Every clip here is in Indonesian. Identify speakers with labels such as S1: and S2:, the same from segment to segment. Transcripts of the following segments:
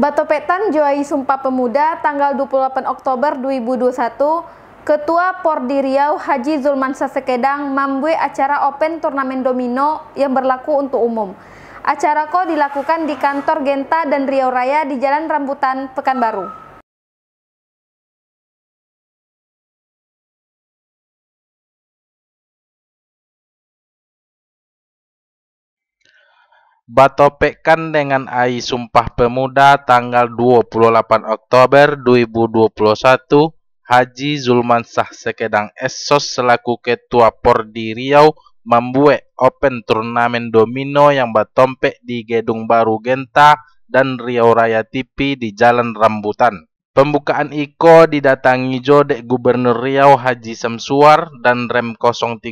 S1: Batopetan Joai Sumpah Pemuda tanggal 28 Oktober 2021, Ketua Pordi Riau Haji Zulman Sekedang membuat acara Open Turnamen Domino yang berlaku untuk umum. Acara ko dilakukan di kantor Genta dan Riau Raya di Jalan Rambutan, Pekanbaru.
S2: Batopekkan dengan AI Sumpah Pemuda tanggal 28 Oktober 2021 Haji Zulman Zulmansah Sekedang Esos selaku Ketua Pordi Riau membuat Open Turnamen Domino yang bertompek di Gedung Baru Genta dan Riau Raya TV di Jalan Rambutan. Pembukaan IKO didatangi Jodek Gubernur Riau Haji Samsuar dan Rem 031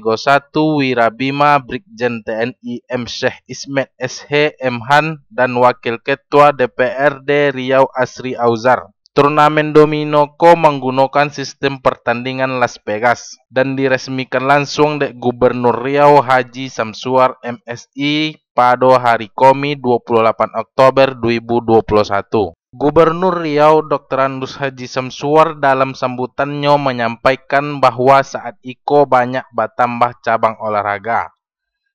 S2: Wirabima Brigjen TNI M. Syekh Ismet SH M. Han dan Wakil Ketua DPRD Riau Asri Auzar. Turnamen domino ko menggunakan sistem pertandingan Las Vegas dan diresmikan langsung oleh Gubernur Riau Haji Samsuar MSI pada hari Komi 28 Oktober 2021. Gubernur Riau Dr. Andus Haji Samsuar dalam sambutannya menyampaikan bahwa saat Iko banyak bertambah cabang olahraga.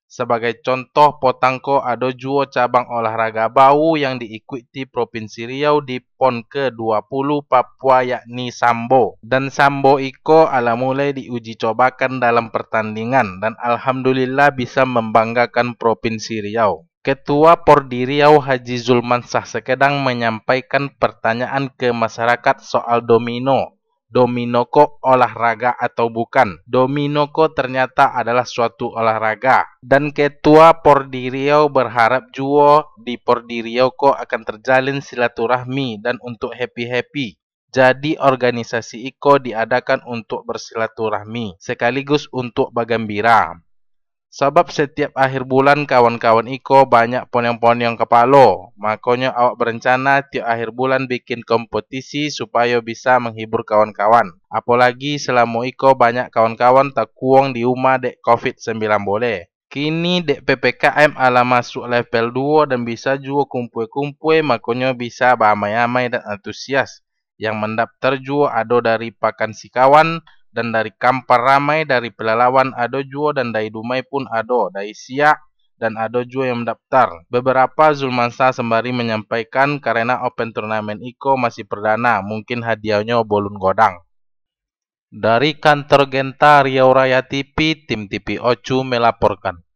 S2: Sebagai contoh, Potangko ada juo cabang olahraga bau yang diikuti Provinsi Riau di PON ke-20 Papua yakni Sambo. Dan Sambo Iko ala mulai diuji cobakan dalam pertandingan dan Alhamdulillah bisa membanggakan Provinsi Riau. Ketua Pordi Riau Haji Zulman Sahsekedang menyampaikan pertanyaan ke masyarakat soal domino. Domino kok olahraga atau bukan? Domino kok ternyata adalah suatu olahraga. Dan Ketua Pordi berharap Juo di Pordi kok akan terjalin silaturahmi dan untuk happy-happy. Jadi organisasi IKO diadakan untuk bersilaturahmi sekaligus untuk bagambira. Sebab setiap akhir bulan kawan-kawan Iko banyak ponyong-ponyong kepalo. Makanya awak berencana tiap akhir bulan bikin kompetisi supaya bisa menghibur kawan-kawan. Apalagi selama Iko banyak kawan-kawan tak kuang di rumah dek COVID-19 boleh. Kini dek PPKM ala masuk level 2 dan bisa juga kumpul-kumpul makanya bisa bahamai amai dan antusias. Yang mendaftar juga ada dari pakan si kawan, dan dari Kampar Ramai, dari Pelalawan Ado Juo dan dari Dumai pun Ado, dari Siak dan Ado Juo yang mendaftar. Beberapa Zulmansa sembari menyampaikan karena Open Turnamen Iko masih perdana, mungkin hadiahnya bolun godang. Dari kantor Genta Riau Raya TV, tim TV Ocu melaporkan.